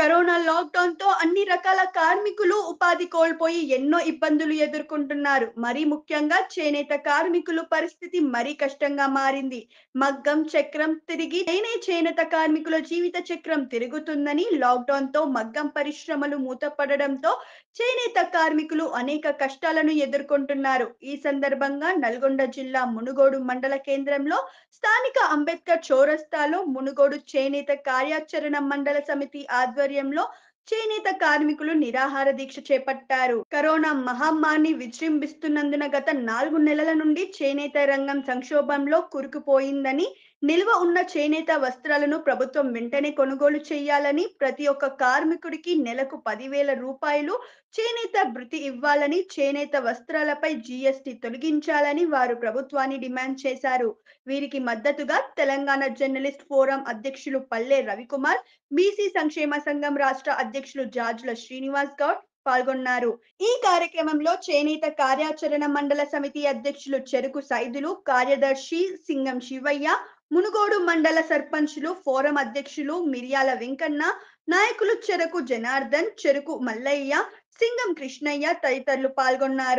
corona lockdown తో అన్ని రకాల కార్మికులు ఉపాధి కోల్పోయి ఎన్నో ఇబ్బందులు ఎదుర్కొంటున్నారు మరీ ముఖ్యంగా చేనేత కార్మికులు పరిస్థితి మరీ కష్టంగా మారింది మగ్గం చక్రం తిరిగి నేనే చేనేత కార్మికుల జీవిత చక్రం తిరుగుతుందని లాక్డౌన్ తో మగ్గం పరిశ్రమలు మూతపడడంతో చేనేత కార్మికులు అనేక కష్టాలను ఎదుర్కొంటున్నారు ఈ సందర్భంగా నల్గొండ జిల్లా మునుగోడు మండల కేంద్రంలో స్థానిక అంబేద్కర్ చౌరస్తాలో మునుగోడు చేనేత కార్యాచరణ మండల సమితి ఆధ్వర్యంలో ఆధ్వర్యంలో చేనేత కార్మికులు నిరాహార దీక్ష చేపట్టారు కరోనా మహమ్మారిని విజృంభిస్తున్నందున గత నాలుగు నెలల నుండి చేనేత రంగం సంక్షోభంలో కురుకుపోయిందని నిల్వ ఉన్న చేనేత వస్త్రాలను ప్రభుత్వం వెంటనే కొనుగోలు చేయాలని ప్రతి ఒక్క కార్మికుడికి నెలకు పదివేల రూపాయలు చేనేత భృతి ఇవ్వాలని చేనేత వస్త్రాలపై జిఎస్టి తొలగించాలని వారు ప్రభుత్వాన్ని డిమాండ్ చేశారు వీరికి మద్దతుగా తెలంగాణ జర్నలిస్ట్ ఫోరం అధ్యక్షులు పల్లె రవికుమార్ బీసీ సంక్షేమ సంఘం రాష్ట్ర అధ్యక్షులు జార్జుల శ్రీనివాస్ గౌడ్ పాల్గొన్నారు ఈ కార్యక్రమంలో చేనేత కార్యాచరణ మండల సమితి అధ్యక్షులు చెరుకు సైదులు కార్యదర్శి సింగం శివయ్య మునుగోడు మండల సర్పంచ్లు ఫోరం అధ్యక్షులు మిర్యాల వెంకన్న నాయకులు చెరకు జనార్దన్ చెరుకు మల్లయ్య సింగం కృష్ణయ్య తదితరులు పాల్గొన్నారు